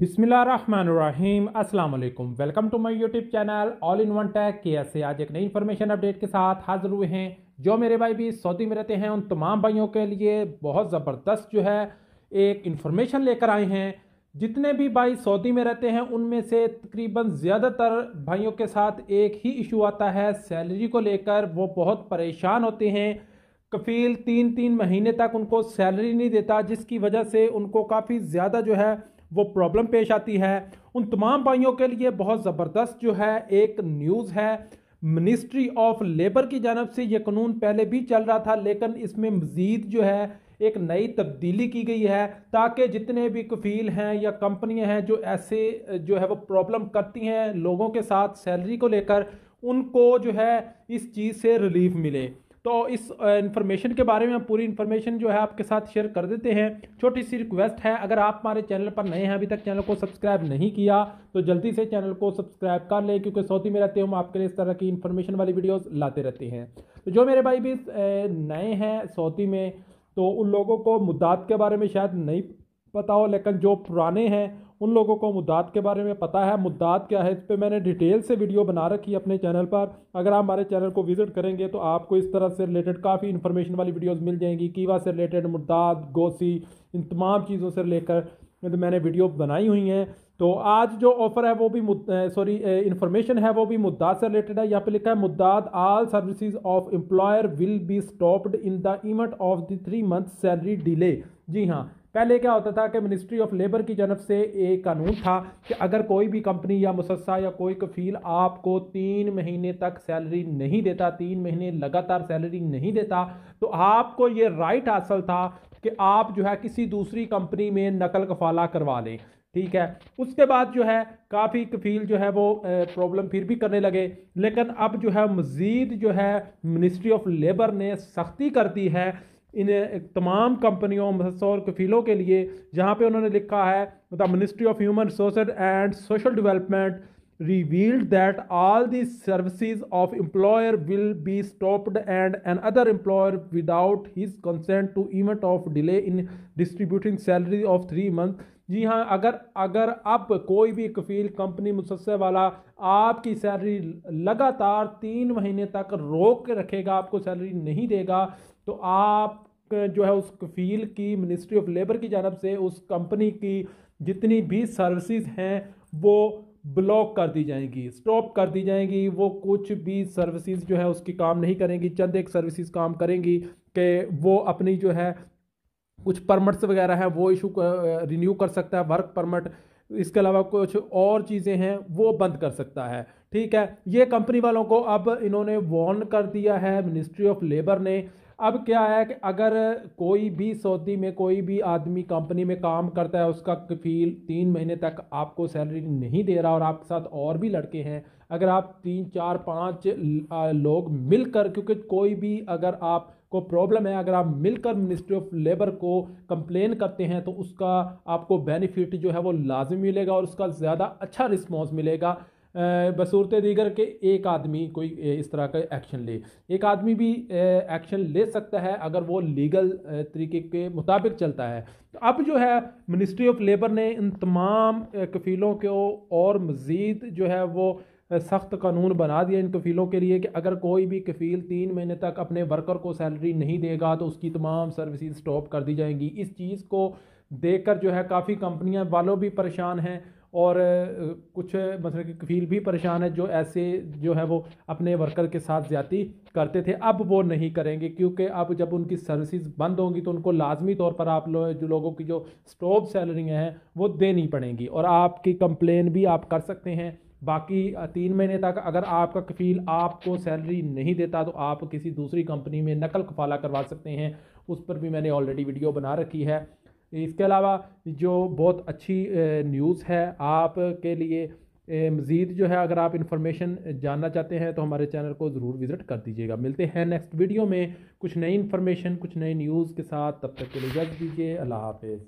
अस्सलाम वालेकुम welcome to my YouTube channel all in one tech care से आज एक नई इन्फॉर्मेशन अपडेट के साथ हाजिर हुए हैं जो मेरे भाई भी सऊदी में रहते हैं उन तमाम भाइयों के लिए बहुत ज़बरदस्त जो है एक इन्फॉर्मेशन लेकर आए हैं जितने भी भाई सऊदी में रहते हैं उनमें से तकरीबन ज़्यादातर भाइयों के साथ एक ही इशू आता है सैलरी को लेकर वो बहुत परेशान होते हैं कफील तीन तीन महीने तक उनको सैलरी नहीं देता जिसकी वजह से उनको काफ़ी ज़्यादा जो है वो प्रॉब्लम पेश आती है उन तमाम भाइयों के लिए बहुत ज़बरदस्त जो है एक न्यूज़ है मिनिस्ट्री ऑफ लेबर की जानब से ये कानून पहले भी चल रहा था लेकिन इसमें मज़ीद जो है एक नई तब्दीली की गई है ताकि जितने भी कफील हैं या कंपनियां हैं जो ऐसे जो है वो प्रॉब्लम करती हैं लोगों के साथ सैलरी को लेकर उनको जो है इस चीज़ से रिलीफ मिले तो इस इन्फॉर्मेशन के बारे में हम पूरी इन्फॉर्मेशन जो है आपके साथ शेयर कर देते हैं छोटी सी रिक्वेस्ट है अगर आप हमारे चैनल पर नए हैं अभी तक चैनल को सब्सक्राइब नहीं किया तो जल्दी से चैनल को सब्सक्राइब कर लें क्योंकि सऊदी में रहते हम आपके लिए इस तरह की इन्फॉर्मेशन वाली वीडियोज़ लाते रहते हैं तो जो मेरे भाई भी नए हैं सऊदी में तो उन लोगों को मुद्दात के बारे में शायद नहीं पता हो लेकिन जो पुराने हैं उन लोगों को मुद्दात के बारे में पता है मुद्दात क्या है इस पर मैंने डिटेल से वीडियो बना रखी है अपने चैनल पर अगर आप हमारे चैनल को विजिट करेंगे तो आपको इस तरह से रिलेटेड काफ़ी इन्फॉर्मेशन वाली वीडियोस मिल जाएंगी कीवा से रिलेटेड मुद्दात गोसी इन तमाम चीज़ों से लेकर तो मैंने वीडियो बनाई हुई हैं तो आज जो ऑफ़र है वो भी सॉरी इन्फॉर्मेशन है वो भी मुद्दा से रिलेटेड है यहाँ पे लिखा है मुद्दात all services of employer will be stopped in the event of the three month salary delay जी हाँ पहले क्या होता था कि मिनिस्ट्री ऑफ लेबर की जनब से एक कानून था कि अगर कोई भी कंपनी या मुसस्सा या कोई कफील आपको तीन महीने तक सैलरी नहीं देता तीन महीने लगातार सैलरी नहीं देता तो आपको ये राइट हासिल था कि आप जो है किसी दूसरी कंपनी में नकल कफाला करवा लें ठीक है उसके बाद जो है काफ़ी कफील जो है वो प्रॉब्लम फिर भी करने लगे लेकिन अब जो है मज़ीद जो है मिनिस्ट्री ऑफ लेबर ने सख्ती कर दी है इन तमाम कंपनियों और कफीलों के लिए जहाँ पे उन्होंने लिखा है the ministry of human resource and social development revealed that all the services of employer will be stopped and an other employer without his consent to event of delay in distributing salary of three month जी हाँ अगर अगर अब कोई भी कफील company मुसस्से वाला आपकी salary लगातार तीन महीने तक रोक के रखेगा आपको सैलरी नहीं देगा तो आप जो है उस कफील की मिनिस्ट्री ऑफ लेबर की जानब से उस कंपनी की जितनी भी सर्विसेज हैं वो ब्लॉक कर दी जाएंगी स्टॉप कर दी जाएंगी वो कुछ भी सर्विसेज जो है उसकी काम नहीं करेंगी चंद एक सर्विसेज काम करेंगी कि वो अपनी जो है कुछ परमिट्स वगैरह हैं वो इशू रिन्यू कर सकता है वर्क परमिट इसके अलावा कुछ और चीज़ें हैं वो बंद कर सकता है ठीक है ये कंपनी वालों को अब इन्होंने वॉर्न कर दिया है मिनिस्ट्री ऑफ लेबर ने अब क्या है कि अगर कोई भी सऊदी में कोई भी आदमी कंपनी में काम करता है उसका कफील तीन महीने तक आपको सैलरी नहीं दे रहा और आपके साथ और भी लड़के हैं अगर आप तीन चार पाँच लोग मिलकर क्योंकि कोई भी अगर आप को प्रॉब्लम है अगर आप मिलकर मिनिस्ट्री ऑफ लेबर को कंप्लेन करते हैं तो उसका आपको बेनिफिट जो है वो लाजमी मिलेगा और उसका ज़्यादा अच्छा रिस्पॉन्स मिलेगा बसूरत दीगर के एक आदमी कोई इस तरह का एक्शन ले एक आदमी भी एक्शन ले सकता है अगर वो लीगल तरीके के मुताबिक चलता है तो अब जो है मिनिस्ट्री ऑफ लेबर ने इन तमाम कफ़ीलों को और मज़ीद जो है वो सख्त कानून बना दिया इन कफ़ीलों के लिए कि अगर कोई भी कफ़ील तीन महीने तक अपने वर्कर को सैलरी नहीं देगा तो उसकी तमाम सर्विसेज स्टॉप कर दी जाएंगी इस चीज़ को देखकर जो है काफ़ी कंपनियां वालों भी परेशान हैं और कुछ मतलब कि कफील भी परेशान है जो ऐसे जो है वो अपने वर्कर के साथ ज़्यादा करते थे अब वो नहीं करेंगे क्योंकि अब जब उनकी सर्विसेज बंद होंगी तो उनको लाजमी तौर पर आप लोग जो लोगों की जो स्टॉप सैलरी हैं वो देनी पड़ेंगी और आपकी कंप्लेन भी आप कर सकते हैं बाकी तीन महीने तक अगर आपका कफील आपको सैलरी नहीं देता तो आप किसी दूसरी कंपनी में नकल कफाला करवा सकते हैं उस पर भी मैंने ऑलरेडी वीडियो बना रखी है इसके अलावा जो बहुत अच्छी न्यूज़ है आपके लिए मज़ीद जो है अगर आप इन्फॉर्मेशन जानना चाहते हैं तो हमारे चैनल को ज़रूर विज़िट कर दीजिएगा मिलते हैं नेक्स्ट वीडियो में कुछ नई इन्फॉर्मेशन कुछ नई न्यूज़ के साथ तब तक के लिए जज दीजिए अल्लाह हाफिज़